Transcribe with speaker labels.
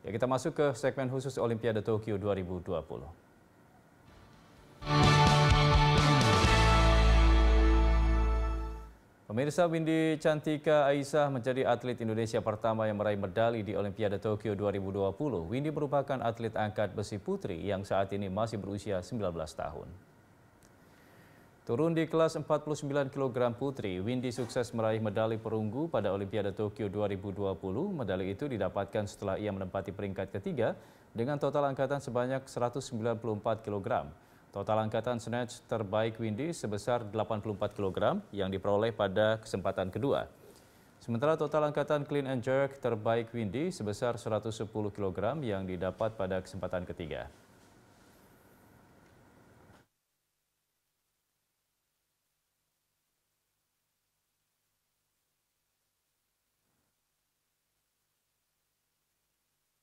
Speaker 1: Ya, kita masuk ke segmen khusus Olimpiade Tokyo 2020. Pemirsa Windy Cantika Aisyah menjadi atlet Indonesia pertama yang meraih medali di Olimpiade Tokyo 2020. Windy merupakan atlet angkat besi putri yang saat ini masih berusia 19 tahun. Turun di kelas 49 kg putri, Windy sukses meraih medali perunggu pada Olimpiade Tokyo 2020. Medali itu didapatkan setelah ia menempati peringkat ketiga dengan total angkatan sebanyak 194 kg. Total angkatan snatch terbaik Windy sebesar 84 kg yang diperoleh pada kesempatan kedua. Sementara total angkatan clean and jerk terbaik Windy sebesar 110 kg yang didapat pada kesempatan ketiga.